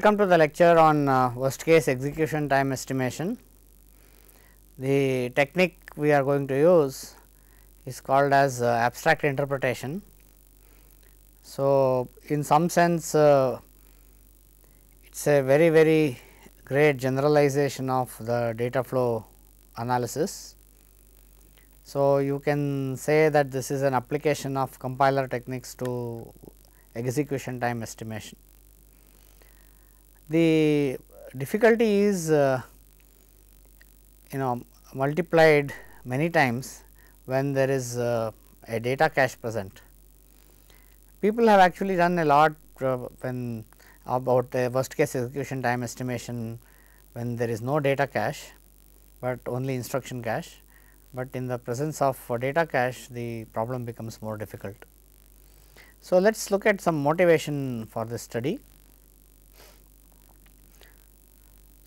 Welcome to the lecture on uh, worst case execution time estimation. The technique we are going to use is called as uh, abstract interpretation. So, in some sense uh, it is a very very great generalization of the data flow analysis. So, you can say that this is an application of compiler techniques to execution time estimation the difficulty is uh, you know multiplied many times when there is uh, a data cache present. People have actually done a lot uh, when about the worst case execution time estimation when there is no data cache, but only instruction cache, but in the presence of data cache the problem becomes more difficult. So, let us look at some motivation for this study.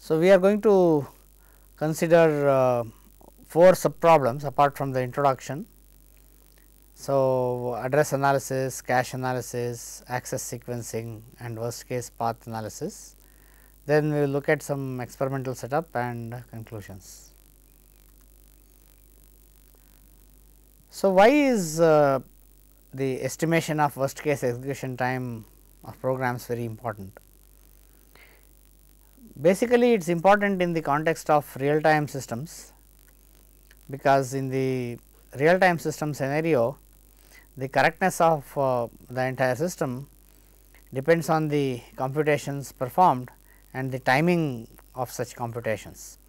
So, we are going to consider uh, 4 sub problems apart from the introduction. So, address analysis, cache analysis, access sequencing and worst case path analysis. Then we will look at some experimental setup and conclusions. So, why is uh, the estimation of worst case execution time of programs very important? Basically, it is important in the context of real time systems, because in the real time system scenario, the correctness of uh, the entire system depends on the computations performed and the timing of such computations.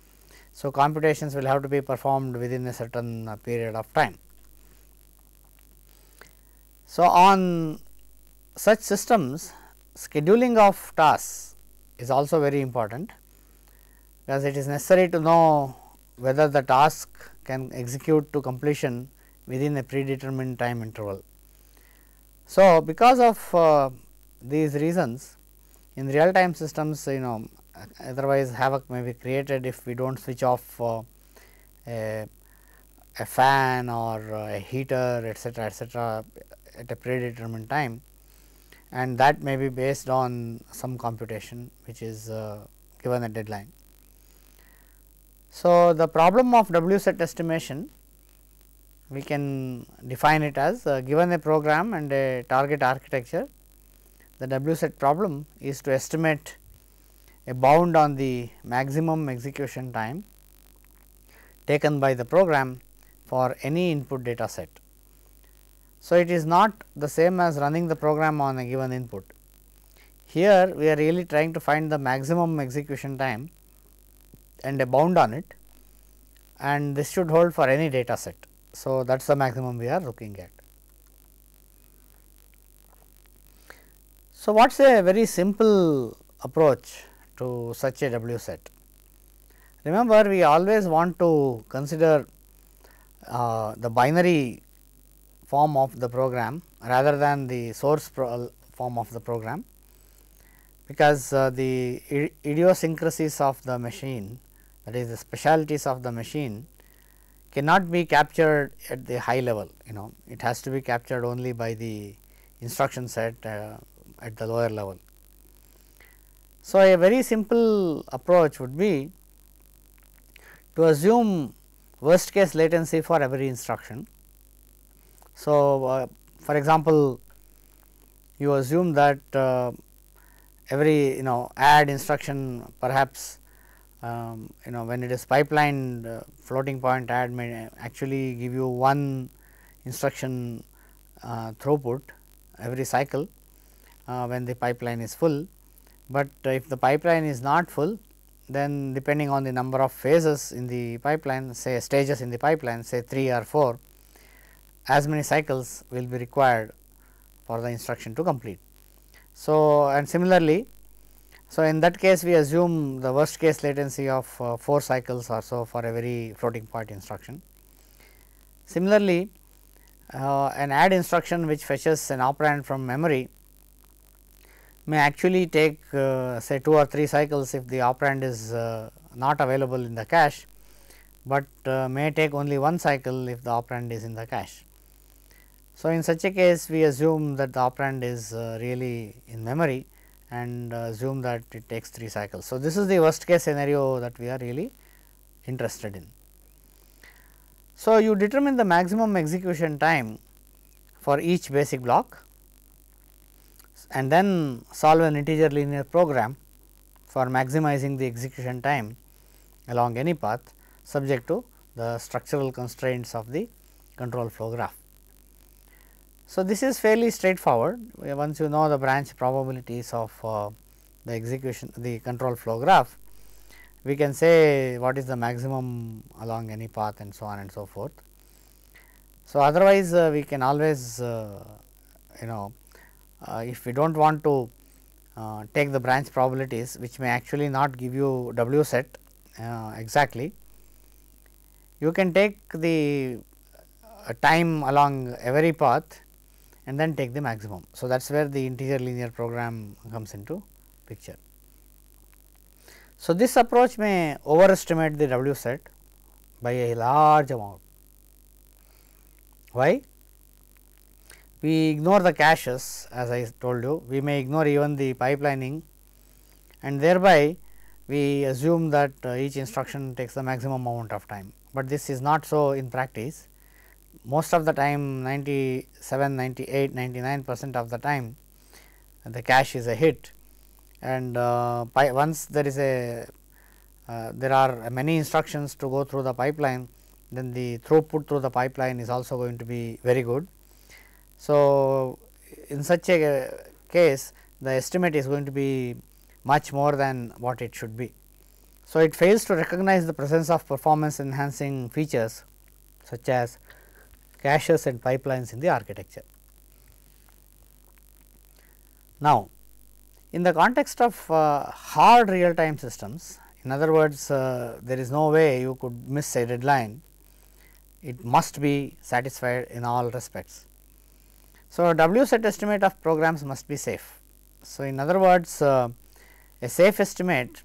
So, computations will have to be performed within a certain uh, period of time. So, on such systems scheduling of tasks is also very important because it is necessary to know whether the task can execute to completion within a predetermined time interval. So, because of uh, these reasons in real time systems you know otherwise havoc may be created if we do not switch off uh, a, a, fan or uh, a heater etcetera etcetera at a predetermined time and that may be based on some computation which is uh, given a deadline. So, the problem of W set estimation we can define it as uh, given a program and a target architecture the W set problem is to estimate a bound on the maximum execution time taken by the program for any input data set. So, it is not the same as running the program on a given input. Here we are really trying to find the maximum execution time and a bound on it and this should hold for any data set. So, that is the maximum we are looking at. So, what is a very simple approach to such a W set? Remember, we always want to consider uh, the binary form of the program rather than the source uh, form of the program, because uh, the idiosyncrasies of the machine that is the specialities of the machine cannot be captured at the high level you know it has to be captured only by the instruction set uh, at the lower level. So, a very simple approach would be to assume worst case latency for every instruction so, uh, for example, you assume that uh, every you know add instruction perhaps um, you know when it is pipeline uh, floating point add may actually give you one instruction uh, throughput every cycle uh, when the pipeline is full, but if the pipeline is not full then depending on the number of phases in the pipeline say stages in the pipeline say 3 or 4 as many cycles will be required for the instruction to complete. So, and similarly, so in that case we assume the worst case latency of uh, 4 cycles or so for every floating point instruction. Similarly, uh, an add instruction which fetches an operand from memory may actually take uh, say 2 or 3 cycles if the operand is uh, not available in the cache, but uh, may take only one cycle if the operand is in the cache. So, in such a case we assume that the operand is uh, really in memory and uh, assume that it takes 3 cycles. So, this is the worst case scenario that we are really interested in. So, you determine the maximum execution time for each basic block and then solve an integer linear program for maximizing the execution time along any path subject to the structural constraints of the control flow graph. So, this is fairly straightforward once you know the branch probabilities of uh, the execution the control flow graph we can say what is the maximum along any path and so on and so forth. So, otherwise uh, we can always uh, you know uh, if we do not want to uh, take the branch probabilities which may actually not give you W set uh, exactly, you can take the time along every path and then take the maximum. So, that is where the integer linear program comes into picture. So, this approach may overestimate the W set by a large amount. Why? We ignore the caches as I told you, we may ignore even the pipelining and thereby we assume that uh, each instruction takes the maximum amount of time, but this is not so in practice most of the time 97, 98, 99 percent of the time the cash is a hit and uh, once there is a uh, there are many instructions to go through the pipeline then the throughput through the pipeline is also going to be very good. So, in such a case the estimate is going to be much more than what it should be. So, it fails to recognize the presence of performance enhancing features such as caches and pipelines in the architecture. Now, in the context of uh, hard real time systems, in other words, uh, there is no way you could miss a deadline, it must be satisfied in all respects. So, a set estimate of programs must be safe. So, in other words, uh, a safe estimate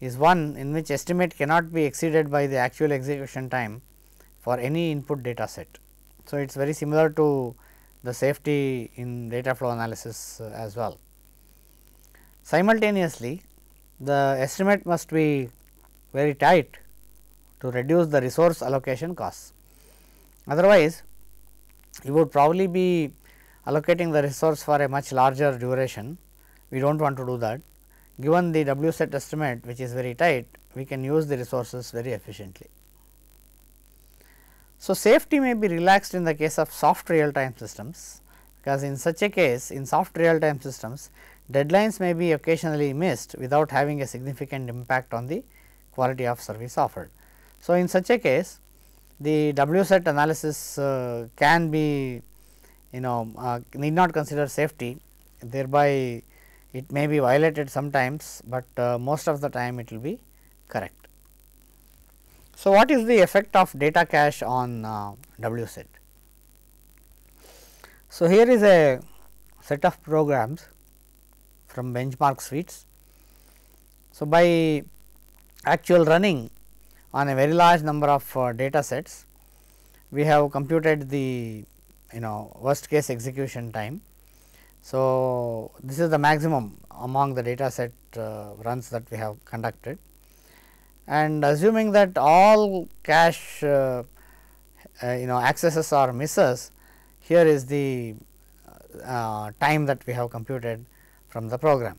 is one in which estimate cannot be exceeded by the actual execution time for any input data set. So, it is very similar to the safety in data flow analysis uh, as well. Simultaneously, the estimate must be very tight to reduce the resource allocation costs. Otherwise, you would probably be allocating the resource for a much larger duration. We do not want to do that. Given the W set estimate which is very tight, we can use the resources very efficiently. So, safety may be relaxed in the case of soft real time systems because in such a case in soft real time systems deadlines may be occasionally missed without having a significant impact on the quality of service offered. So, in such a case the W set analysis uh, can be you know uh, need not consider safety thereby it may be violated sometimes, but uh, most of the time it will be correct. So, what is the effect of data cache on uh, So, here is a set of programs from benchmark suites. So, by actual running on a very large number of uh, data sets, we have computed the you know worst case execution time. So, this is the maximum among the data set uh, runs that we have conducted and assuming that all cache uh, uh, you know accesses are misses, here is the uh, time that we have computed from the program.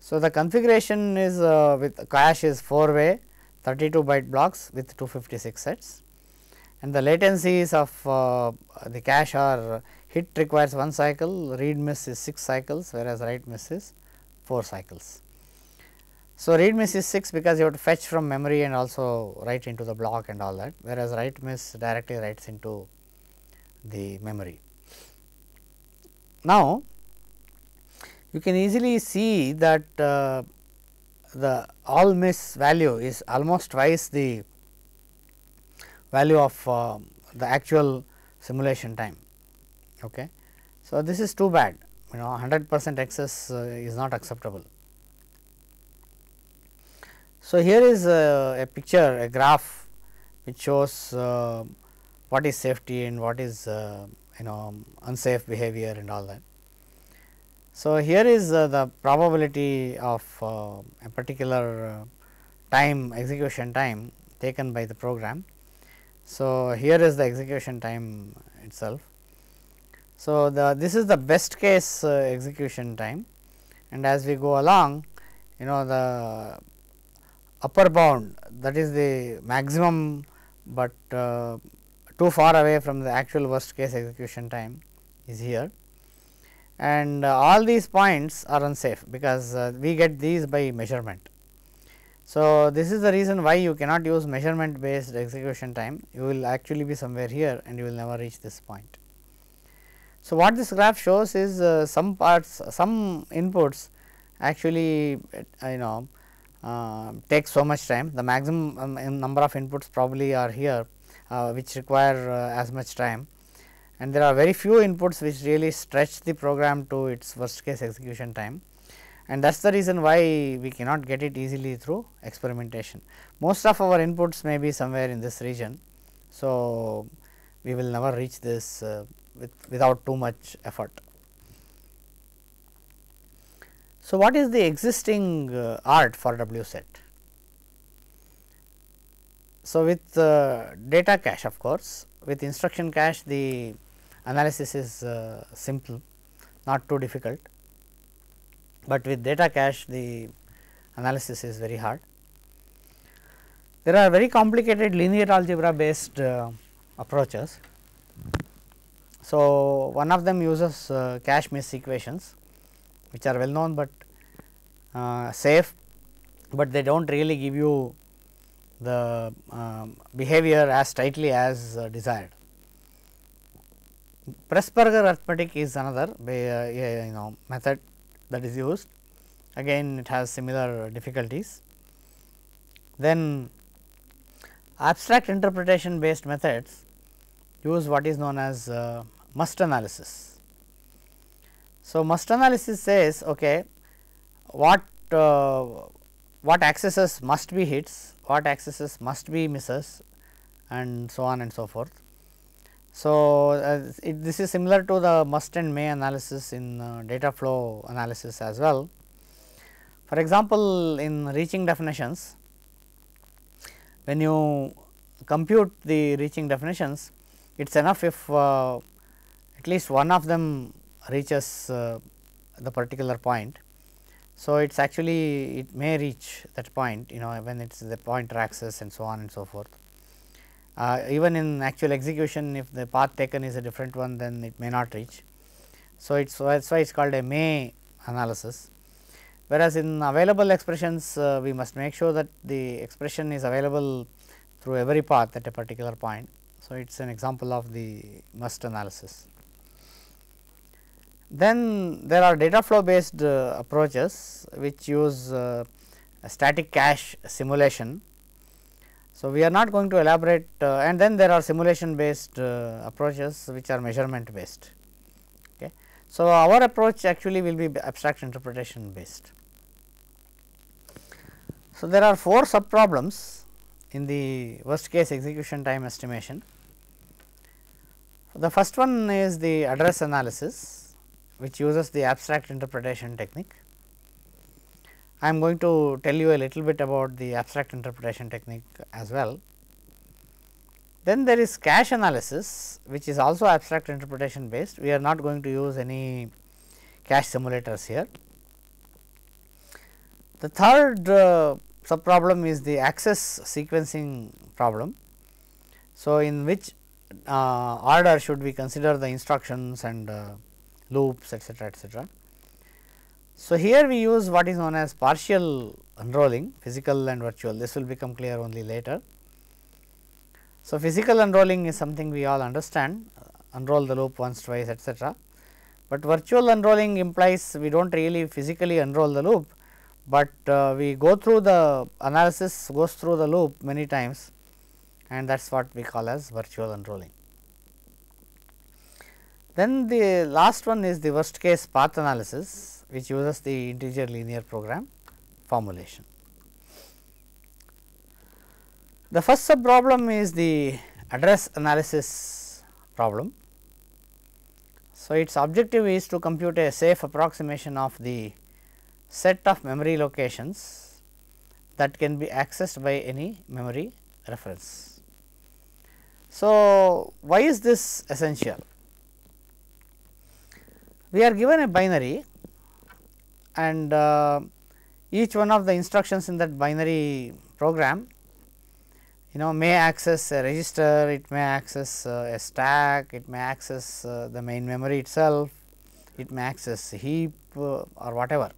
So, the configuration is uh, with cache is 4 way 32 byte blocks with 256 sets and the latencies of uh, the cache are hit requires 1 cycle, read miss is 6 cycles whereas, write miss is 4 cycles. So, read miss is 6 because you have to fetch from memory and also write into the block and all that, whereas write miss directly writes into the memory. Now, you can easily see that uh, the all miss value is almost twice the value of uh, the actual simulation time. Okay. So, this is too bad you know 100 percent excess uh, is not acceptable. So, here is a, a picture a graph which shows uh, what is safety and what is uh, you know unsafe behavior and all that. So, here is uh, the probability of uh, a particular uh, time execution time taken by the program. So, here is the execution time itself. So, the this is the best case uh, execution time and as we go along you know the upper bound that is the maximum, but uh, too far away from the actual worst case execution time is here and uh, all these points are unsafe because uh, we get these by measurement. So, this is the reason why you cannot use measurement based execution time you will actually be somewhere here and you will never reach this point. So, what this graph shows is uh, some parts some inputs actually uh, you know uh, um, take so much time. The maximum um, number of inputs probably are here uh, which require uh, as much time and there are very few inputs which really stretch the program to its worst case execution time and that is the reason why we cannot get it easily through experimentation. Most of our inputs may be somewhere in this region. So, we will never reach this uh, with, without too much effort. So, what is the existing uh, art for W set? So, with uh, data cache of course, with instruction cache the analysis is uh, simple not too difficult, but with data cache the analysis is very hard. There are very complicated linear algebra based uh, approaches. So, one of them uses uh, cache miss equations which are well known but uh, safe, but they do not really give you the uh, behavior as tightly as uh, desired. Pressburger arithmetic is another uh, you know method that is used again it has similar difficulties. Then abstract interpretation based methods use what is known as uh, must analysis. So, must analysis says okay, what uh, what accesses must be hits, what accesses must be misses and so on and so forth. So, uh, it, this is similar to the must and may analysis in uh, data flow analysis as well. For example, in reaching definitions, when you compute the reaching definitions, it is enough if uh, at least one of them reaches uh, the particular point. So, it is actually it may reach that point you know when it is the pointer axis and so on and so forth. Uh, even in actual execution if the path taken is a different one then it may not reach. So, it is that is why it is called a may analysis whereas, in available expressions uh, we must make sure that the expression is available through every path at a particular point. So, it is an example of the must analysis. Then there are data flow based uh, approaches which use uh, static cache simulation. So, we are not going to elaborate uh, and then there are simulation based uh, approaches which are measurement based. Okay. So, our approach actually will be abstract interpretation based. So, there are four sub problems in the worst case execution time estimation. The first one is the address analysis which uses the abstract interpretation technique. I am going to tell you a little bit about the abstract interpretation technique as well. Then there is cache analysis which is also abstract interpretation based, we are not going to use any cache simulators here. The third uh, sub problem is the access sequencing problem. So, in which uh, order should we consider the instructions and uh, loops etc., etc. So, here we use what is known as partial unrolling physical and virtual this will become clear only later. So, physical unrolling is something we all understand unroll the loop once twice etc., but virtual unrolling implies we do not really physically unroll the loop, but uh, we go through the analysis goes through the loop many times and that is what we call as virtual unrolling. Then the last one is the worst case path analysis which uses the integer linear program formulation. The first sub problem is the address analysis problem. So, its objective is to compute a safe approximation of the set of memory locations that can be accessed by any memory reference. So, why is this essential? We are given a binary and uh, each one of the instructions in that binary program you know may access a register, it may access uh, a stack, it may access uh, the main memory itself, it may access heap uh, or whatever.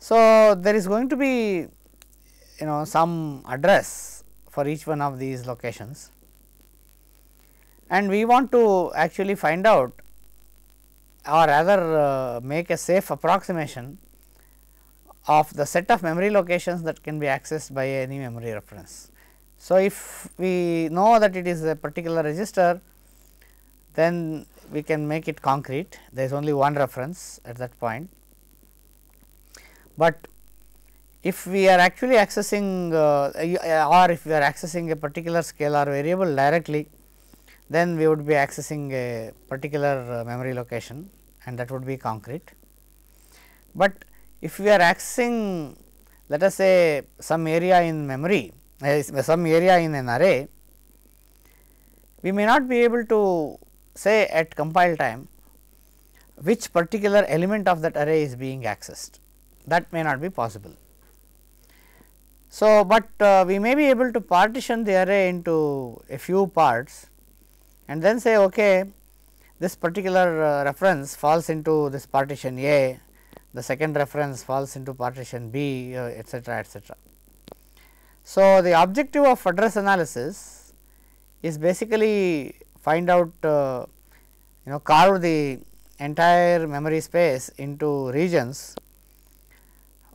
So, there is going to be you know some address for each one of these locations and we want to actually find out or rather uh, make a safe approximation of the set of memory locations that can be accessed by any memory reference. So, if we know that it is a particular register, then we can make it concrete, there is only one reference at that point. But if we are actually accessing uh, uh or if we are accessing a particular scalar variable directly, then we would be accessing a particular uh, memory location and that would be concrete. But if we are accessing let us say some area in memory, uh, some area in an array, we may not be able to say at compile time which particular element of that array is being accessed that may not be possible. So, but uh, we may be able to partition the array into a few parts and then say okay this particular uh, reference falls into this partition A, the second reference falls into partition B, uh, etc., etc. So, the objective of address analysis is basically find out uh, you know carve the entire memory space into regions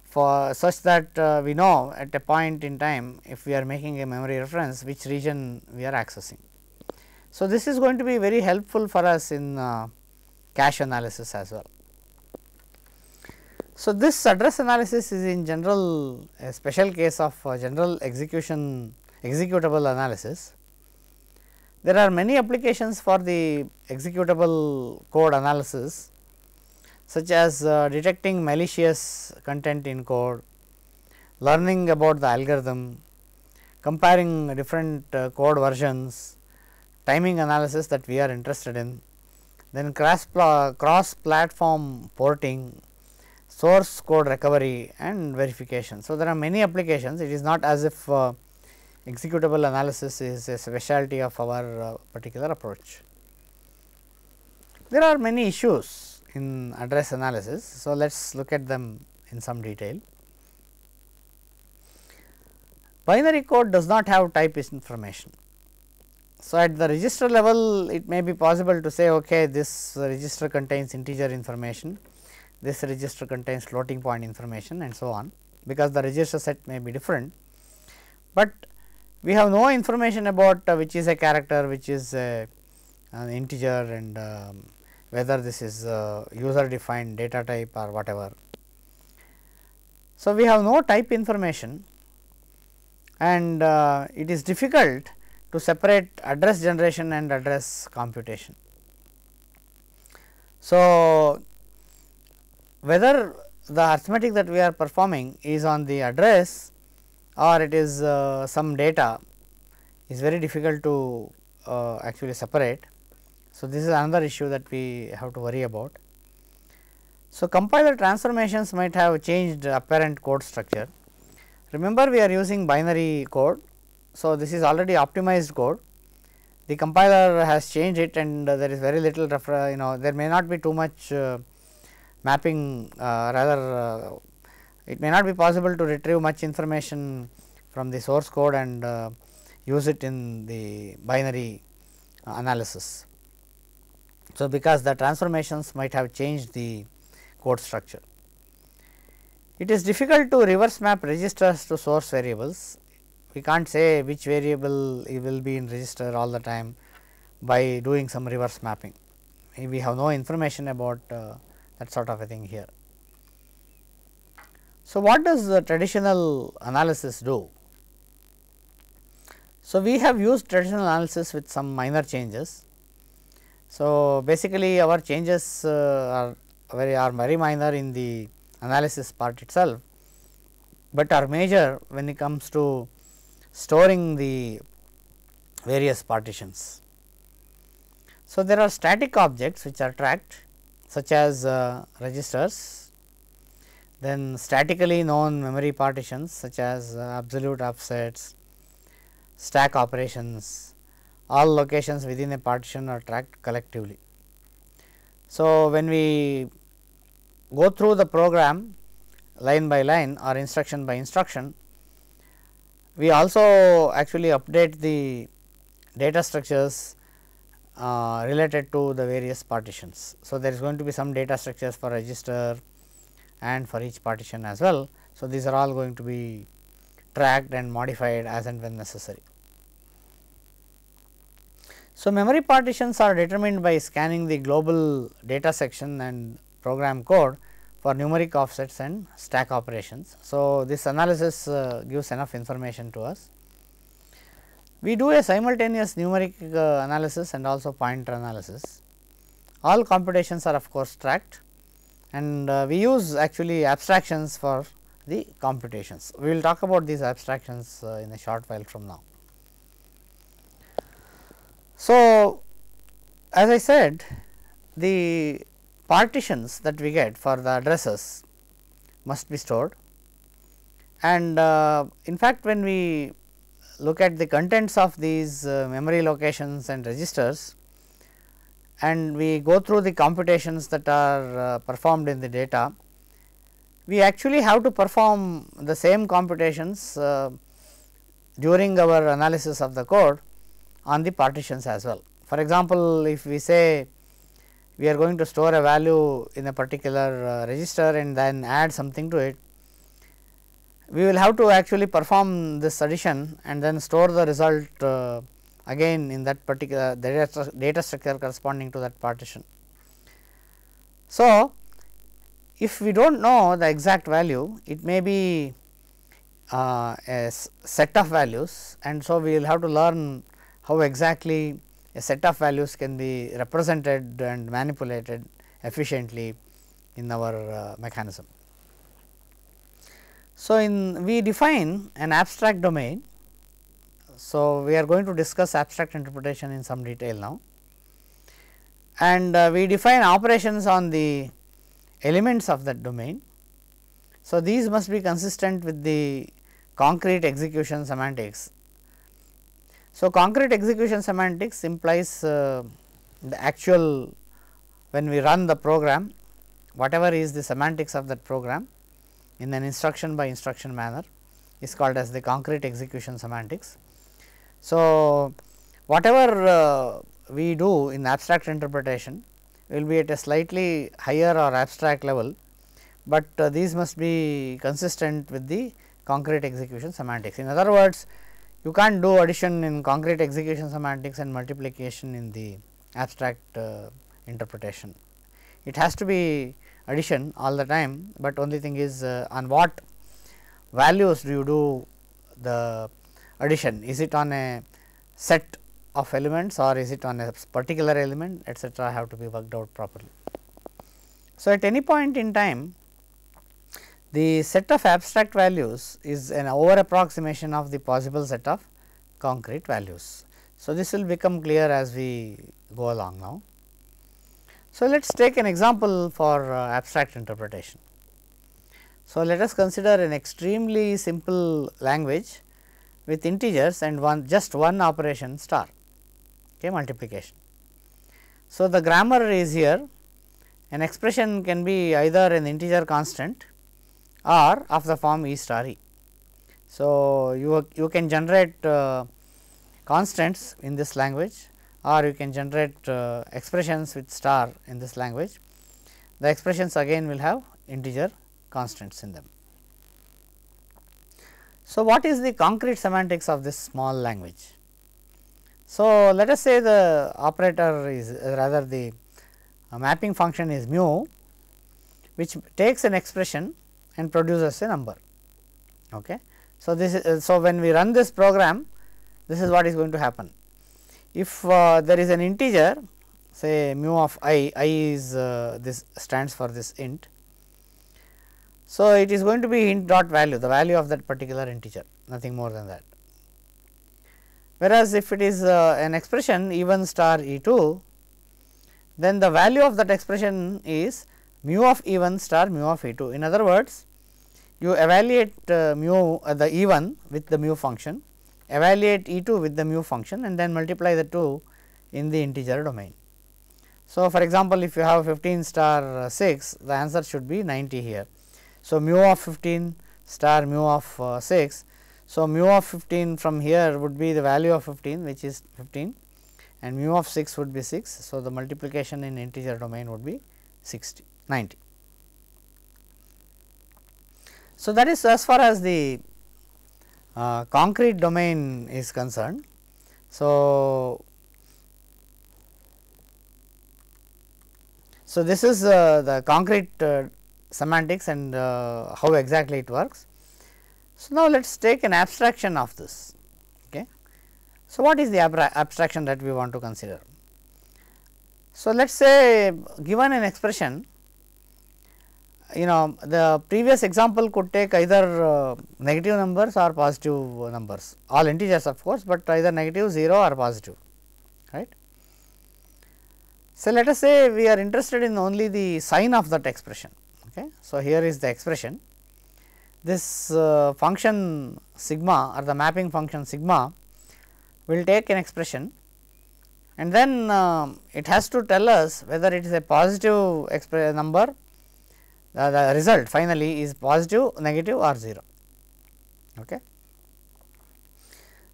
for such that uh, we know at a point in time if we are making a memory reference which region we are accessing. So, this is going to be very helpful for us in uh, cash analysis as well. So, this address analysis is in general a special case of uh, general execution executable analysis. There are many applications for the executable code analysis such as uh, detecting malicious content in code, learning about the algorithm, comparing different uh, code versions, timing analysis that we are interested in. Then cross, cross platform porting, source code recovery and verification. So, there are many applications it is not as if uh, executable analysis is a specialty of our uh, particular approach. There are many issues in address analysis. So, let us look at them in some detail. Binary code does not have type information. So, at the register level it may be possible to say okay this register contains integer information, this register contains floating point information and so on because the register set may be different, but we have no information about uh, which is a character, which is a, an integer and um, whether this is a user defined data type or whatever. So, we have no type information and uh, it is difficult to separate address generation and address computation. So, whether the arithmetic that we are performing is on the address or it is uh, some data is very difficult to uh, actually separate. So, this is another issue that we have to worry about. So, compiler transformations might have changed apparent code structure. Remember we are using binary code so, this is already optimized code the compiler has changed it and uh, there is very little refer uh, you know there may not be too much uh, mapping uh, rather uh, it may not be possible to retrieve much information from the source code and uh, use it in the binary analysis. So, because the transformations might have changed the code structure. It is difficult to reverse map registers to source variables we can't say which variable it will be in register all the time by doing some reverse mapping. We have no information about uh, that sort of a thing here. So, what does the traditional analysis do? So, we have used traditional analysis with some minor changes. So, basically our changes uh, are very are very minor in the analysis part itself, but are major when it comes to storing the various partitions. So, there are static objects which are tracked such as uh, registers, then statically known memory partitions such as uh, absolute offsets, stack operations, all locations within a partition are tracked collectively. So, when we go through the program line by line or instruction by instruction, we also actually update the data structures uh, related to the various partitions. So, there is going to be some data structures for register and for each partition as well. So, these are all going to be tracked and modified as and when necessary. So, memory partitions are determined by scanning the global data section and program code for numeric offsets and stack operations. So, this analysis uh, gives enough information to us. We do a simultaneous numeric uh, analysis and also pointer analysis. All computations are of course tracked and uh, we use actually abstractions for the computations. We will talk about these abstractions uh, in a short while from now. So, as I said the partitions that we get for the addresses must be stored and uh, in fact, when we look at the contents of these uh, memory locations and registers and we go through the computations that are uh, performed in the data, we actually have to perform the same computations uh, during our analysis of the code on the partitions as well. For example, if we say we are going to store a value in a particular uh, register and then add something to it. We will have to actually perform this addition and then store the result uh, again in that particular data, data structure corresponding to that partition. So, if we do not know the exact value, it may be uh, a set of values and so we will have to learn how exactly a set of values can be represented and manipulated efficiently in our uh, mechanism. So, in we define an abstract domain. So, we are going to discuss abstract interpretation in some detail now and uh, we define operations on the elements of that domain. So, these must be consistent with the concrete execution semantics so, concrete execution semantics implies uh, the actual when we run the program whatever is the semantics of that program in an instruction by instruction manner is called as the concrete execution semantics. So, whatever uh, we do in abstract interpretation will be at a slightly higher or abstract level, but uh, these must be consistent with the concrete execution semantics. In other words, you can't do addition in concrete execution semantics and multiplication in the abstract uh, interpretation. It has to be addition all the time, but only thing is uh, on what values do you do the addition, is it on a set of elements or is it on a particular element etcetera have to be worked out properly. So, at any point in time the set of abstract values is an over approximation of the possible set of concrete values. So, this will become clear as we go along now. So, let us take an example for uh, abstract interpretation. So, let us consider an extremely simple language with integers and one just one operation star okay, multiplication. So, the grammar is here an expression can be either an integer constant are of the form E star E. So, you, you can generate uh, constants in this language or you can generate uh, expressions with star in this language. The expressions again will have integer constants in them. So, what is the concrete semantics of this small language? So, let us say the operator is uh, rather the uh, mapping function is mu which takes an expression and produces a number. Okay. So, this is, so when we run this program this is what is going to happen. If uh, there is an integer say mu of i, i is uh, this stands for this int. So, it is going to be int dot value the value of that particular integer nothing more than that. Whereas, if it is uh, an expression e 1 star e 2 then the value of that expression is mu of E 1 star mu of E 2. In other words, you evaluate uh, mu uh, the E 1 with the mu function, evaluate E 2 with the mu function and then multiply the two in the integer domain. So, for example, if you have 15 star uh, 6, the answer should be 90 here. So, mu of 15 star mu of uh, 6. So, mu of 15 from here would be the value of 15 which is 15 and mu of 6 would be 6. So, the multiplication in integer domain would be 60. 90. So, that is as far as the uh, concrete domain is concerned. So, so this is uh, the concrete uh, semantics and uh, how exactly it works. So, now let us take an abstraction of this. Okay. So, what is the abstraction that we want to consider? So, let us say given an expression you know the previous example could take either uh, negative numbers or positive numbers all integers of course, but either negative 0 or positive right. So, let us say we are interested in only the sign of that expression. Okay. So, here is the expression this uh, function sigma or the mapping function sigma will take an expression and then uh, it has to tell us whether it is a positive number the, uh, the result finally is positive, negative or 0. Okay.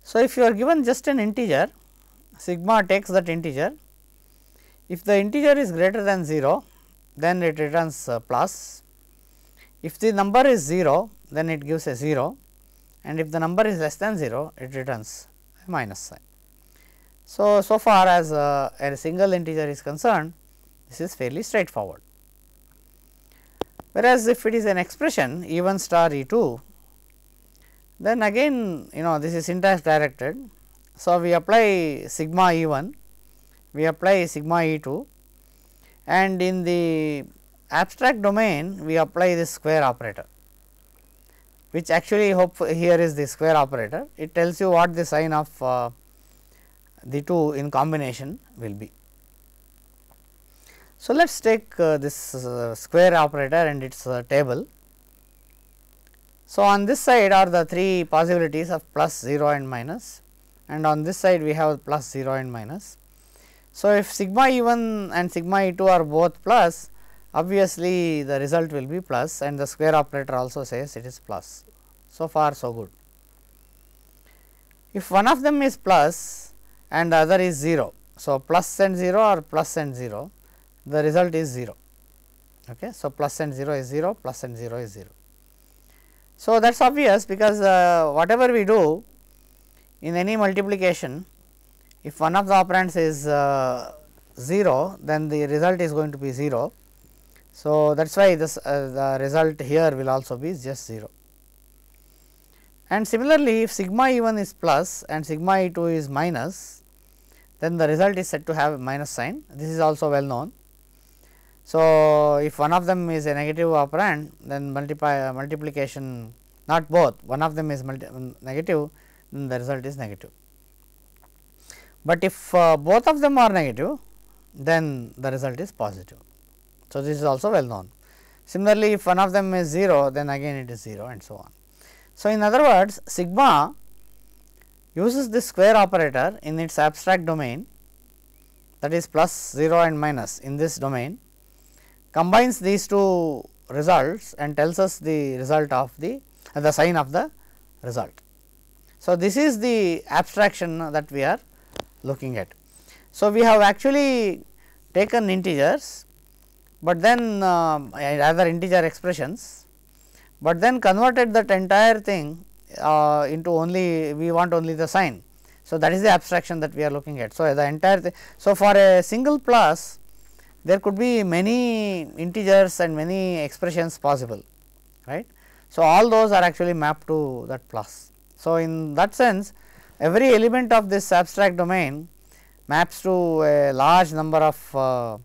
So, if you are given just an integer sigma takes that integer, if the integer is greater than 0 then it returns uh, plus, if the number is 0 then it gives a 0 and if the number is less than 0 it returns a minus sign. So, so far as uh, a single integer is concerned this is fairly straightforward. Whereas, if it is an expression E 1 star E 2, then again you know this is syntax directed. So, we apply sigma E 1, we apply sigma E 2 and in the abstract domain we apply this square operator which actually hope here is the square operator. It tells you what the sign of uh, the two in combination will be. So, let us take uh, this uh, square operator and its uh, table. So, on this side are the three possibilities of plus 0 and minus and on this side we have plus 0 and minus. So, if sigma e 1 and sigma e 2 are both plus obviously, the result will be plus and the square operator also says it is plus. So far so good. If one of them is plus and the other is 0. So, plus and 0 or plus and 0 the result is 0. Okay. So, plus and 0 is 0, plus and 0 is 0. So, that is obvious because uh, whatever we do in any multiplication, if one of the operands is uh, 0, then the result is going to be 0. So, that is why this uh, the result here will also be just 0. And similarly, if sigma e 1 is plus and sigma e 2 is minus, then the result is said to have minus sign. This is also well known. So, if one of them is a negative operand then multiply uh, multiplication not both one of them is um, negative then the result is negative. But if uh, both of them are negative then the result is positive. So, this is also well known. Similarly, if one of them is 0 then again it is 0 and so on. So, in other words sigma uses this square operator in its abstract domain that is plus 0 and minus in this domain combines these two results and tells us the result of the uh, the sign of the result. So, this is the abstraction that we are looking at. So, we have actually taken integers, but then uh, rather integer expressions, but then converted that entire thing uh, into only we want only the sign. So, that is the abstraction that we are looking at. So, the entire thing. So, for a single plus there could be many integers and many expressions possible right. So, all those are actually mapped to that plus. So, in that sense every element of this abstract domain maps to a large number of uh,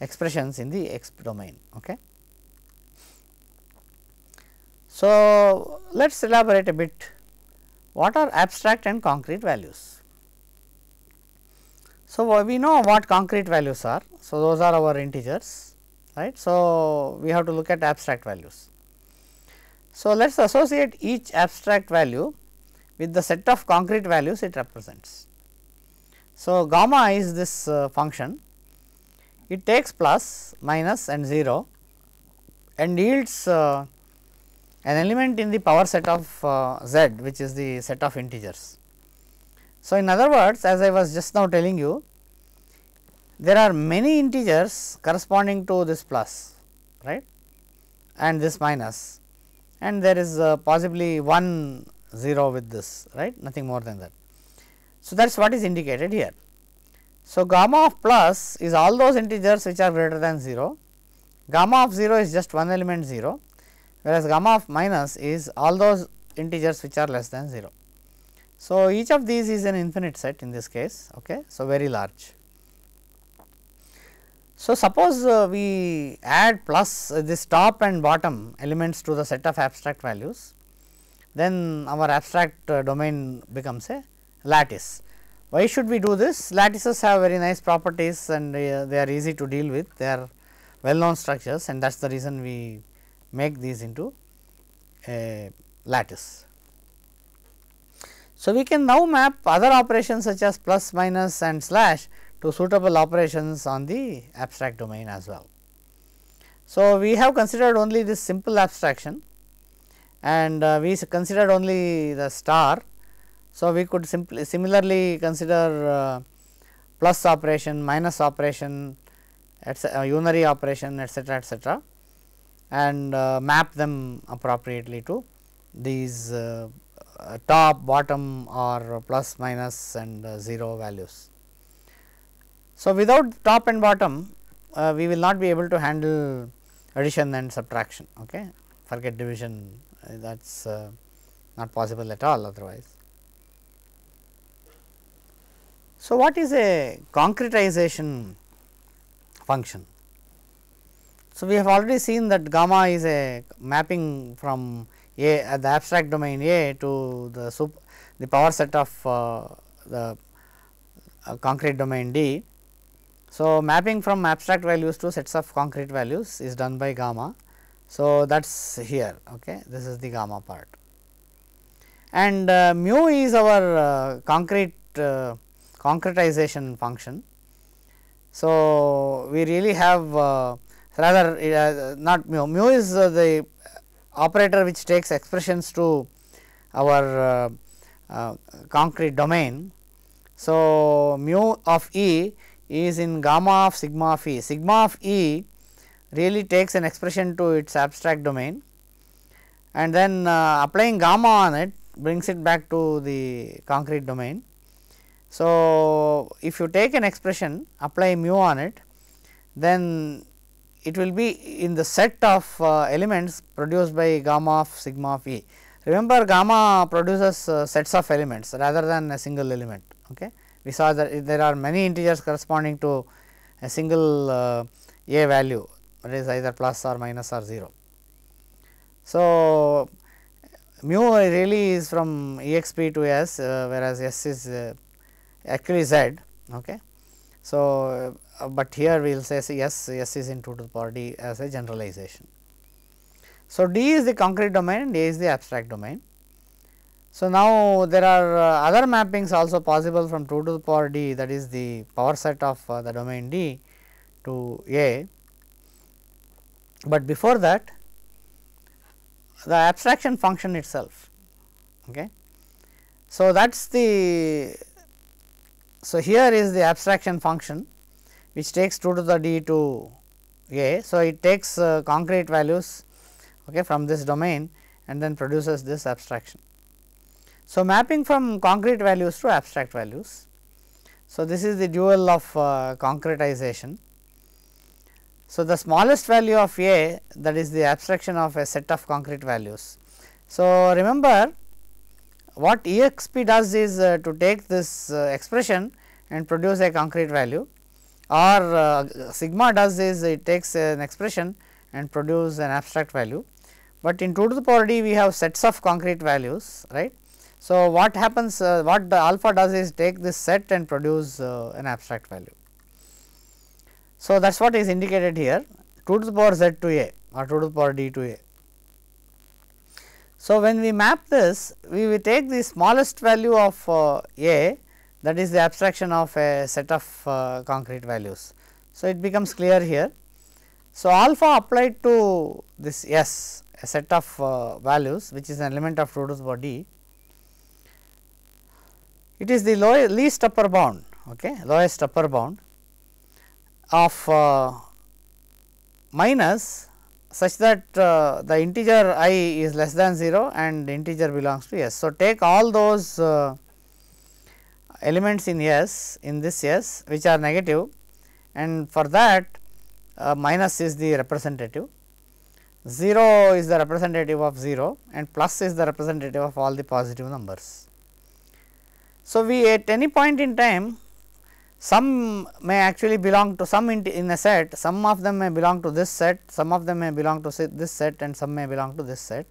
expressions in the x domain. Okay. So, let us elaborate a bit what are abstract and concrete values. So, we know what concrete values are so, those are our integers right. So, we have to look at abstract values. So, let us associate each abstract value with the set of concrete values it represents. So, gamma is this uh, function it takes plus, minus and 0 and yields uh, an element in the power set of uh, z which is the set of integers. So, in other words as I was just now telling you there are many integers corresponding to this plus right and this minus and there is uh, possibly one 0 with this right nothing more than that. So, that is what is indicated here. So, gamma of plus is all those integers which are greater than 0, gamma of 0 is just one element 0 whereas, gamma of minus is all those integers which are less than 0. So, each of these is an infinite set in this case, okay? so very large. So, suppose uh, we add plus uh, this top and bottom elements to the set of abstract values, then our abstract uh, domain becomes a lattice. Why should we do this? Lattices have very nice properties and they are easy to deal with, they are well known structures and that is the reason we make these into a lattice. So, we can now map other operations such as plus, minus and slash to suitable operations on the abstract domain as well. So, we have considered only this simple abstraction and uh, we considered only the star. So, we could simply similarly consider uh, plus operation, minus operation, etc., uh, unary operation etc., etc., and uh, map them appropriately to these uh, uh, top, bottom or plus, minus and 0 values. So, without top and bottom uh, we will not be able to handle addition and subtraction okay forget division uh, that is uh, not possible at all otherwise. So, what is a concretization function? So, we have already seen that gamma is a mapping from A at uh, the abstract domain A to the, the power set of uh, the uh, concrete domain D so, mapping from abstract values to sets of concrete values is done by gamma. So, that is here okay. this is the gamma part and uh, mu is our uh, concrete uh, concretization function. So, we really have uh, rather uh, not mu, mu is uh, the operator which takes expressions to our concrete domain. So, mu of E is in gamma of sigma of E. Sigma of E really takes an expression to its abstract domain and then uh, applying gamma on it brings it back to the concrete domain. So, if you take an expression apply mu on it then it will be in the set of uh, elements produced by gamma of sigma of E. Remember gamma produces uh, sets of elements rather than a single element. Okay we saw that there are many integers corresponding to a single uh, a value that is either plus or minus or 0. So, mu really is from exp to s uh, whereas, s is uh, actually z. Okay. So, uh, but here we will say s s is in 2 to the power d as a generalization. So, d is the concrete domain and a is the abstract domain. So, now there are uh, other mappings also possible from 2 to the power d that is the power set of uh, the domain d to A, but before that the abstraction function itself. Okay. So, that is the so here is the abstraction function which takes 2 to the d to A. So, it takes uh, concrete values okay, from this domain and then produces this abstraction. So, mapping from concrete values to abstract values. So, this is the dual of uh, concretization. So, the smallest value of A that is the abstraction of a set of concrete values. So, remember what EXP does is uh, to take this uh, expression and produce a concrete value or uh, sigma does is it takes an expression and produce an abstract value. But in 2 to the power d we have sets of concrete values right so, what happens uh, what the alpha does is take this set and produce uh, an abstract value. So, that is what is indicated here 2 to the power z to a or 2 to the power d to a. So, when we map this we will take the smallest value of uh, a that is the abstraction of a set of uh, concrete values. So, it becomes clear here. So, alpha applied to this S a set of uh, values which is an element of 2 to the power d it is the least upper bound, okay, lowest upper bound of uh, minus such that uh, the integer i is less than 0 and integer belongs to S. So, take all those uh, elements in S in this S which are negative and for that uh, minus is the representative, 0 is the representative of 0 and plus is the representative of all the positive numbers. So, we at any point in time some may actually belong to some in a set, some of them may belong to this set, some of them may belong to this set and some may belong to this set.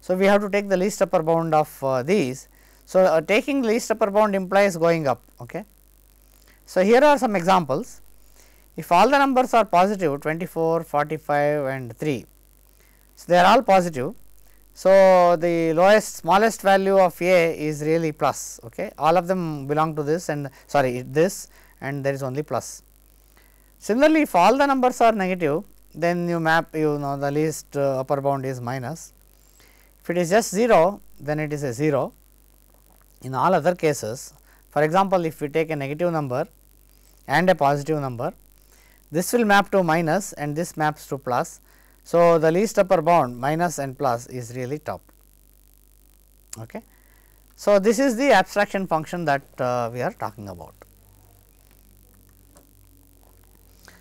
So, we have to take the least upper bound of uh, these. So, uh, taking least upper bound implies going up. Okay. So, here are some examples. If all the numbers are positive 24, 45 and 3, so they are all positive. So, the lowest smallest value of A is really plus okay all of them belong to this and sorry this and there is only plus. Similarly, if all the numbers are negative then you map you know the least uh, upper bound is minus. If it is just 0 then it is a 0 in all other cases for example, if we take a negative number and a positive number this will map to minus and this maps to plus so, the least upper bound minus and plus is really top. Okay. So, this is the abstraction function that uh, we are talking about.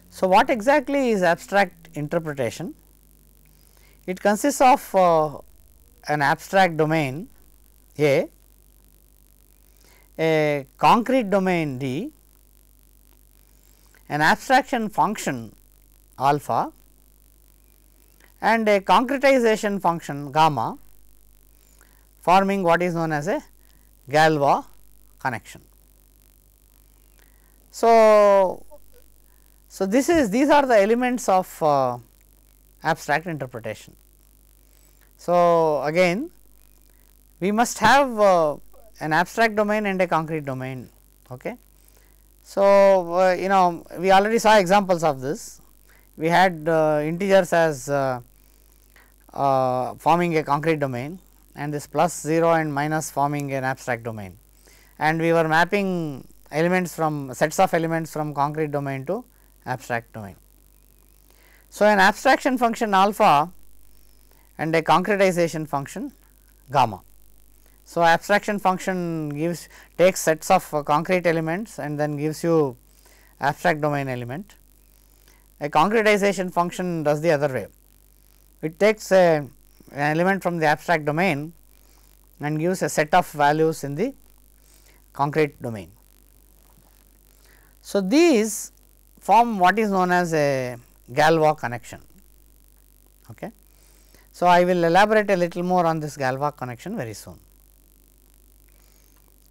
So, what exactly is abstract interpretation? It consists of uh, an abstract domain A, a concrete domain D, an abstraction function alpha and a concretization function gamma forming what is known as a Galois connection. So, so this is these are the elements of uh, abstract interpretation. So, again we must have uh, an abstract domain and a concrete domain. Okay. So, uh, you know we already saw examples of this we had uh, integers as uh, uh, forming a concrete domain and this plus 0 and minus forming an abstract domain and we were mapping elements from sets of elements from concrete domain to abstract domain. So, an abstraction function alpha and a concretization function gamma. So, abstraction function gives takes sets of concrete elements and then gives you abstract domain element a concretization function does the other way. It takes a, an element from the abstract domain and gives a set of values in the concrete domain. So, these form what is known as a Galois connection. Okay. So, I will elaborate a little more on this Galois connection very soon.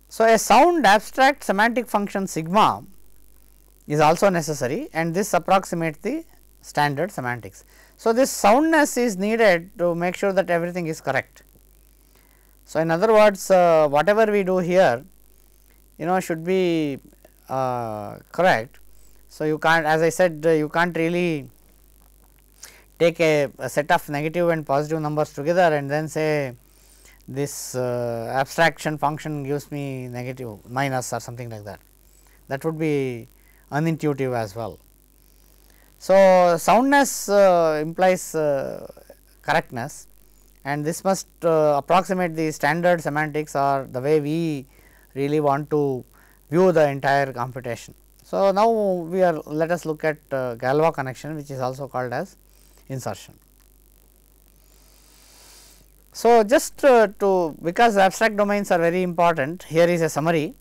So, a sound abstract semantic function sigma is also necessary and this approximates the standard semantics. So, this soundness is needed to make sure that everything is correct. So, in other words uh, whatever we do here you know should be uh, correct. So, you can't as I said uh, you can't really take a, a, set of negative and positive numbers together and then say this uh, abstraction function gives me negative minus or something like that. That would be unintuitive as well. So, soundness uh, implies uh, correctness and this must uh, approximate the standard semantics or the way we really want to view the entire computation. So, now we are let us look at uh, Galois connection which is also called as insertion. So, just uh, to because abstract domains are very important here is a summary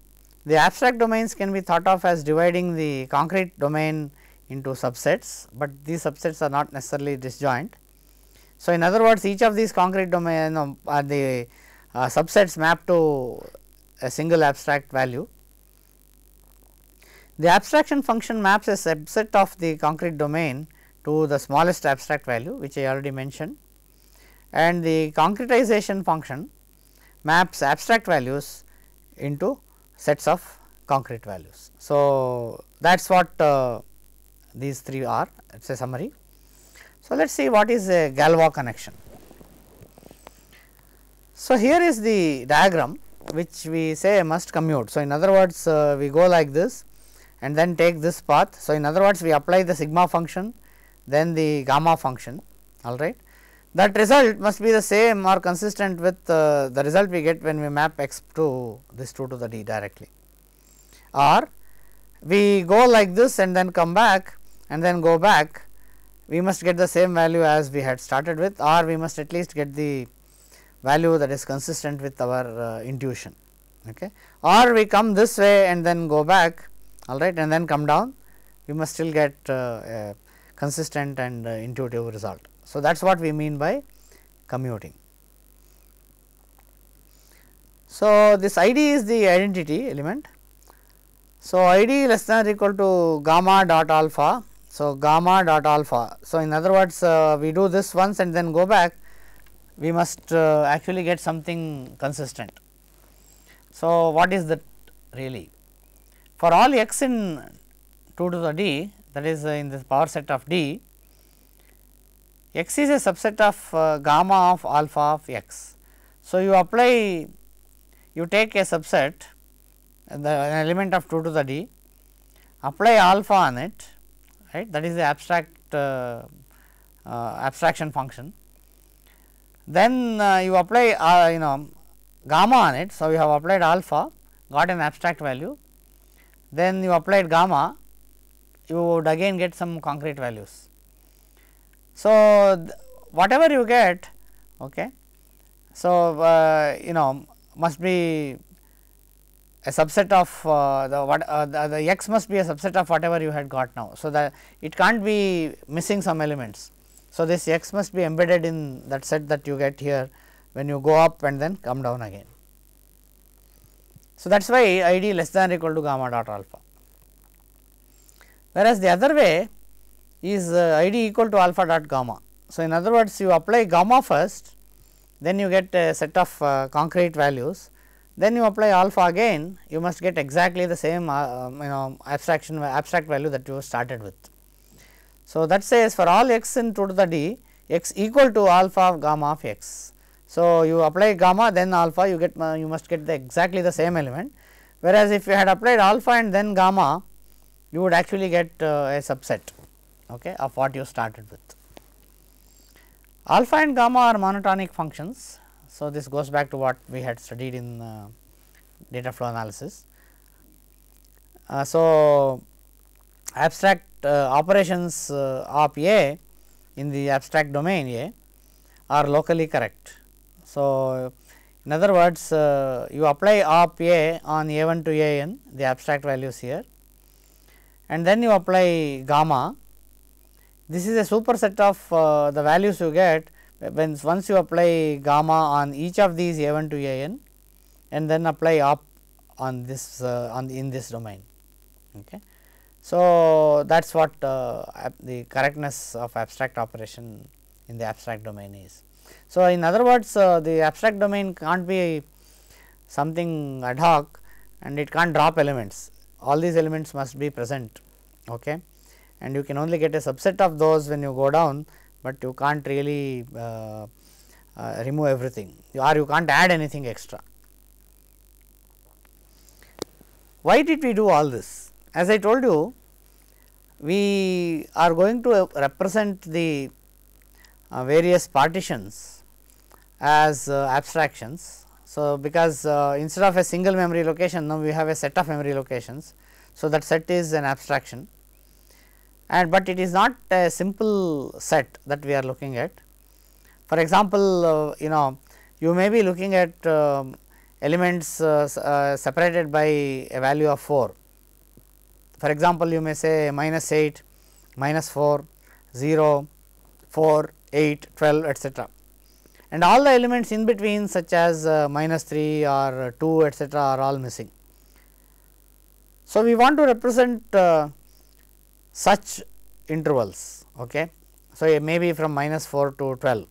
the abstract domains can be thought of as dividing the concrete domain into subsets, but these subsets are not necessarily disjoint. So, in other words each of these concrete domain are the uh, subsets map to a single abstract value. The abstraction function maps a subset of the concrete domain to the smallest abstract value which I already mentioned and the concretization function maps abstract values into sets of concrete values. So, that is what uh, these three are it is a summary. So, let us see what is a Galois connection. So, here is the diagram which we say must commute. So, in other words uh, we go like this and then take this path. So, in other words we apply the sigma function then the gamma function all right that result must be the same or consistent with uh, the result we get when we map x to this 2 to the d directly or we go like this and then come back and then go back we must get the same value as we had started with or we must at least get the value that is consistent with our uh, intuition okay. or we come this way and then go back all right and then come down we must still get uh, a consistent and uh, intuitive result. So, that is what we mean by commuting. So, this ID is the identity element. So, ID less than or equal to gamma dot alpha. So, gamma dot alpha. So, in other words, uh, we do this once and then go back, we must uh, actually get something consistent. So, what is that really? For all x in 2 to the d that is uh, in this power set of d, x is a subset of uh, gamma of alpha of x. So, you apply you take a subset the an element of 2 to the d apply alpha on it right that is the abstract uh, uh, abstraction function. Then uh, you apply uh, you know gamma on it. So, you have applied alpha got an abstract value then you applied gamma you would again get some concrete values so, whatever you get, okay, so uh, you know must be a subset of uh, the what uh, the, the, x must be a subset of whatever you had got now. So, that it can't be missing some elements. So, this x must be embedded in that set that you get here when you go up and then come down again. So, that is why id less than or equal to gamma dot alpha. Whereas, the other way is uh, id equal to alpha dot gamma. So, in other words you apply gamma first then you get a set of uh, concrete values then you apply alpha again you must get exactly the same uh, um, you know abstraction abstract value that you started with. So, that says for all x in 2 to the d x equal to alpha of gamma of x. So, you apply gamma then alpha you get uh, you must get the exactly the same element whereas, if you had applied alpha and then gamma you would actually get uh, a subset okay, of what you started with. Alpha and gamma are monotonic functions. So, this goes back to what we had studied in uh, data flow analysis. Uh, so, abstract uh, operations uh, of A in the abstract domain A are locally correct. So, in other words, uh, you apply op A on A 1 to A n the abstract values here and then you apply gamma this is a superset of uh, the values you get when once you apply gamma on each of these a 1 to a n and then apply up on this uh, on the, in this domain. Okay. So, that is what uh, the correctness of abstract operation in the abstract domain is. So, in other words uh, the abstract domain cannot be something ad hoc and it can't drop elements all these elements must be present. Okay and you can only get a subset of those when you go down, but you can't really uh, uh, remove everything or you can't add anything extra. Why did we do all this? As I told you, we are going to represent the uh, various partitions as uh, abstractions. So, because uh, instead of a single memory location, now we have a set of memory locations. So, that set is an abstraction and but it is not a simple set that we are looking at. For example, uh, you know you may be looking at um, uh, elements uh, separated by a value of 4. For example, you may say minus 8, minus 4, 0, 4, 8, 12 etc. and all the elements in between such as uh, minus 3 or 2 etc. are all missing. So, we want to represent uh, such intervals. Okay. So, it may be from minus 4 to 12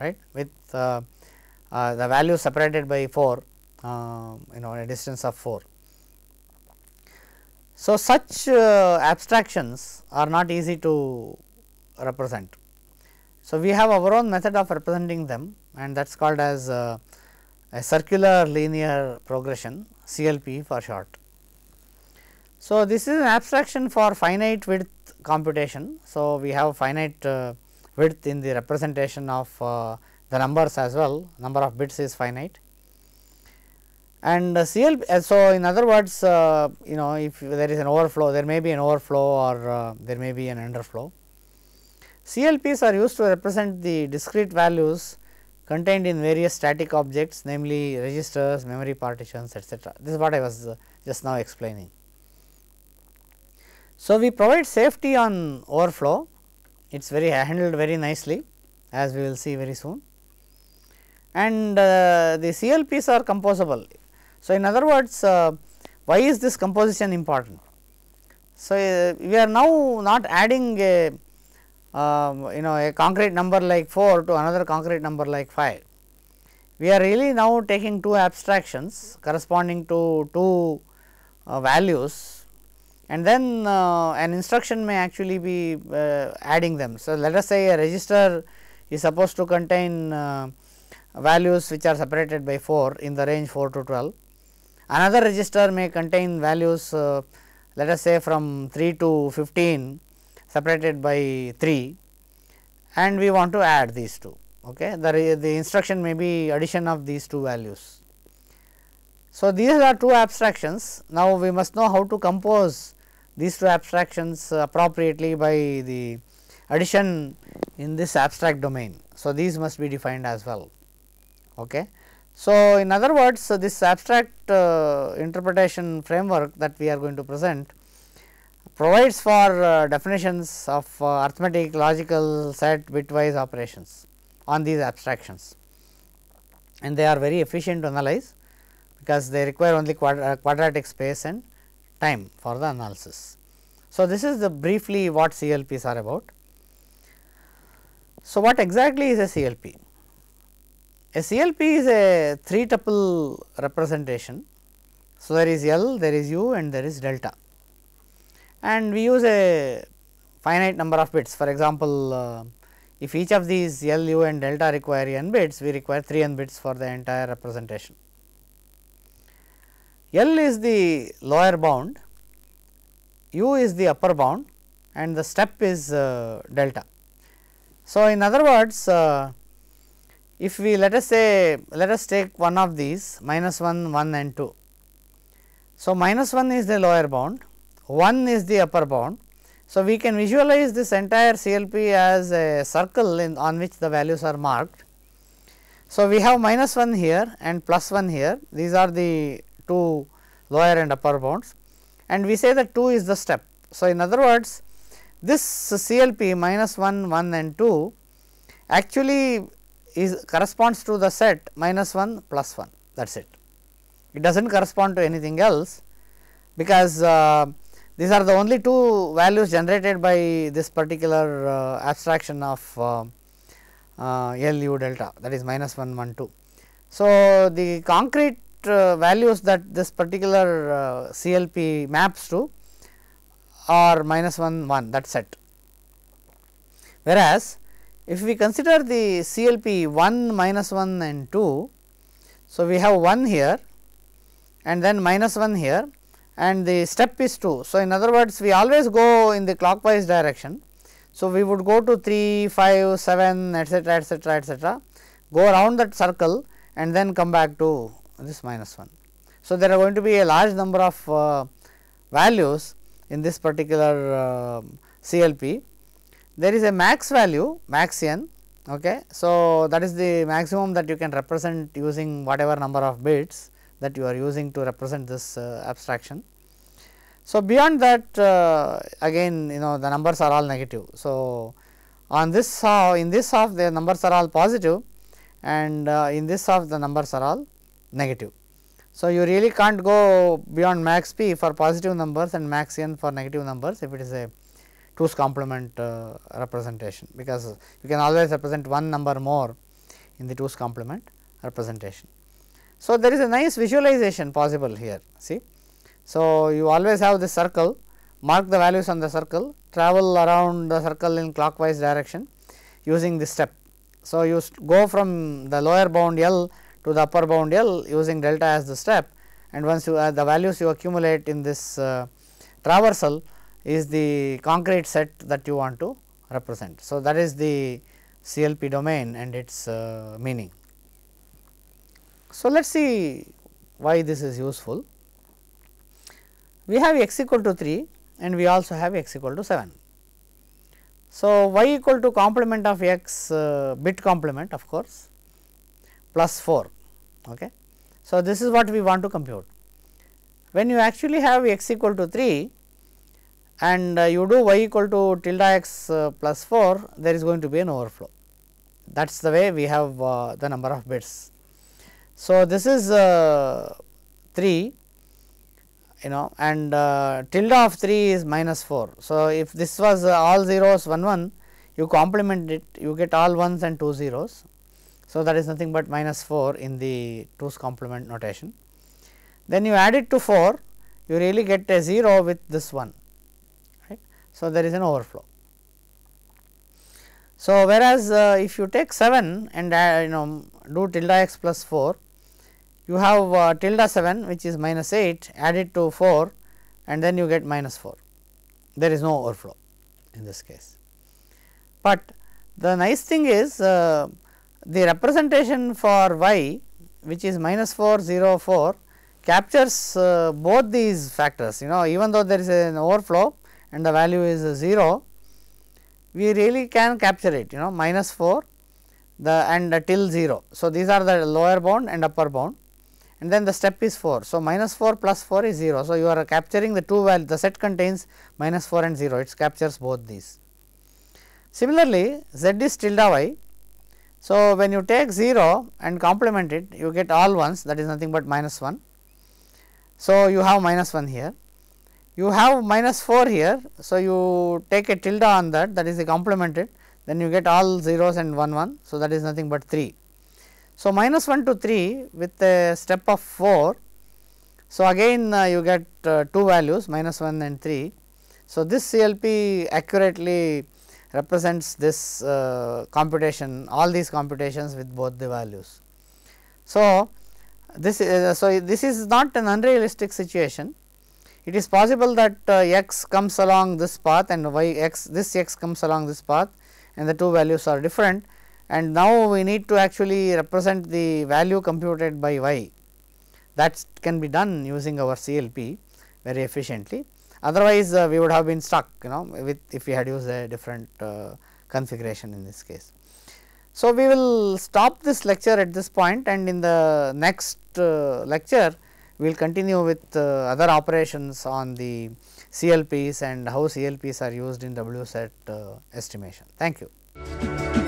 right with uh, uh, the value separated by 4 uh, you know a distance of 4. So, such uh, abstractions are not easy to represent. So, we have our own method of representing them and that is called as uh, a circular linear progression CLP for short. So, this is an abstraction for finite width computation. So, we have finite uh, width in the representation of uh, the numbers as well, number of bits is finite. And uh, CL, uh, so in other words, uh, you know, if there is an overflow, there may be an overflow or uh, there may be an underflow. CLPs are used to represent the discrete values contained in various static objects, namely registers, memory partitions, etc. This is what I was just now explaining. So, we provide safety on overflow, it is very handled very nicely as we will see very soon and uh, the CLPs are composable. So, in other words uh, why is this composition important? So, uh, we are now not adding a um, you know a concrete number like 4 to another concrete number like 5. We are really now taking two abstractions corresponding to two uh, values and then uh, an instruction may actually be uh, adding them. So, let us say a register is supposed to contain uh, values which are separated by 4 in the range 4 to 12. Another register may contain values uh, let us say from 3 to 15 separated by 3 and we want to add these two. Okay. The, the instruction may be addition of these two values. So, these are two abstractions. Now, we must know how to compose these two abstractions appropriately by the addition in this abstract domain. So, these must be defined as well. Okay. So, in other words, so this abstract uh, interpretation framework that we are going to present provides for uh, definitions of uh, arithmetic, logical, set, bitwise operations on these abstractions and they are very efficient to analyze because they require only uh, quadratic space and time for the analysis. So, this is the briefly what CLPs are about. So, what exactly is a CLP? A CLP is a 3 tuple representation. So, there is L, there is U and there is delta and we use a finite number of bits. For example, uh, if each of these L, U and delta require n bits, we require 3 n bits for the entire representation. L is the lower bound, u is the upper bound and the step is uh, delta. So, in other words, uh, if we let us say, let us take one of these minus 1, 1 and 2. So, minus 1 is the lower bound, 1 is the upper bound. So, we can visualize this entire CLP as a circle in, on which the values are marked. So, we have minus 1 here and plus 1 here, these are the to lower and upper bounds and we say that 2 is the step. So, in other words, this CLP minus 1, 1 and 2 actually is corresponds to the set minus 1 plus 1 that is it. It does not correspond to anything else because uh, these are the only two values generated by this particular uh, abstraction of uh, uh, L u delta that is minus 1 1 2. So, the concrete uh, values that this particular uh, CLP maps to are minus 1 1 that set. Whereas, if we consider the CLP 1 minus 1 and 2, so we have 1 here and then minus 1 here and the step is 2. So, in other words we always go in the clockwise direction. So, we would go to 3, 5, 7 etcetera etcetera etcetera go around that circle and then come back to this minus 1. So, there are going to be a large number of uh, values in this particular uh, um, CLP. There is a max value max n. Okay. So, that is the maximum that you can represent using whatever number of bits that you are using to represent this uh, abstraction. So, beyond that uh, again you know the numbers are all negative. So, on this half uh, in this half the numbers are all positive and uh, in this half the numbers are all negative. So, you really can't go beyond max p for positive numbers and max n for negative numbers if it is a 2's complement uh, representation because you can always represent one number more in the 2's complement representation. So, there is a nice visualization possible here see. So, you always have this circle mark the values on the circle travel around the circle in clockwise direction using this step. So, you go from the lower bound L to the upper bound L using delta as the step and once you uh, the values you accumulate in this uh, traversal is the concrete set that you want to represent. So, that is the CLP domain and its uh, meaning. So, let us see why this is useful. We have x equal to 3 and we also have x equal to 7. So, y equal to complement of x uh, bit complement of course, plus 4 Okay. So, this is what we want to compute. When you actually have x equal to 3 and uh, you do y equal to tilde x uh, plus 4, there is going to be an overflow. That is the way we have uh, the number of bits. So, this is uh, 3 you know and uh, tilde of 3 is minus 4. So, if this was all zeros 1 1 you complement it you get all 1s and 2 zeros so, that is nothing but minus 4 in the 2's complement notation. Then you add it to 4, you really get a 0 with this 1, right. So, there is an overflow. So, whereas, uh, if you take 7 and uh, you know do tilde x plus 4, you have uh, tilde 7 which is minus 8 added to 4 and then you get minus 4. There is no overflow in this case. But the nice thing is uh, the representation for y which is minus 4 0 4 captures uh, both these factors you know even though there is an overflow and the value is uh, 0 we really can capture it you know minus 4 the and uh, till 0. So, these are the lower bound and upper bound and then the step is 4. So, minus 4 plus 4 is 0. So, you are capturing the two values the set contains minus 4 and 0 it captures both these. Similarly, z is tilde y so, when you take 0 and complement it you get all ones that is nothing but minus 1. So, you have minus 1 here, you have minus 4 here. So, you take a tilde on that that is the complemented then you get all zeros and 1 1. So, that is nothing but 3. So, minus 1 to 3 with a step of 4. So, again uh, you get uh, 2 values minus 1 and 3. So, this CLP accurately represents this uh, computation all these computations with both the values. So, this is uh, so this is not an unrealistic situation it is possible that uh, x comes along this path and y x this x comes along this path and the two values are different and now we need to actually represent the value computed by y that can be done using our CLP very efficiently otherwise uh, we would have been stuck you know with if we had used a different uh, configuration in this case. So, we will stop this lecture at this point and in the next uh, lecture we will continue with uh, other operations on the CLPs and how CLPs are used in WSET uh, estimation. Thank you.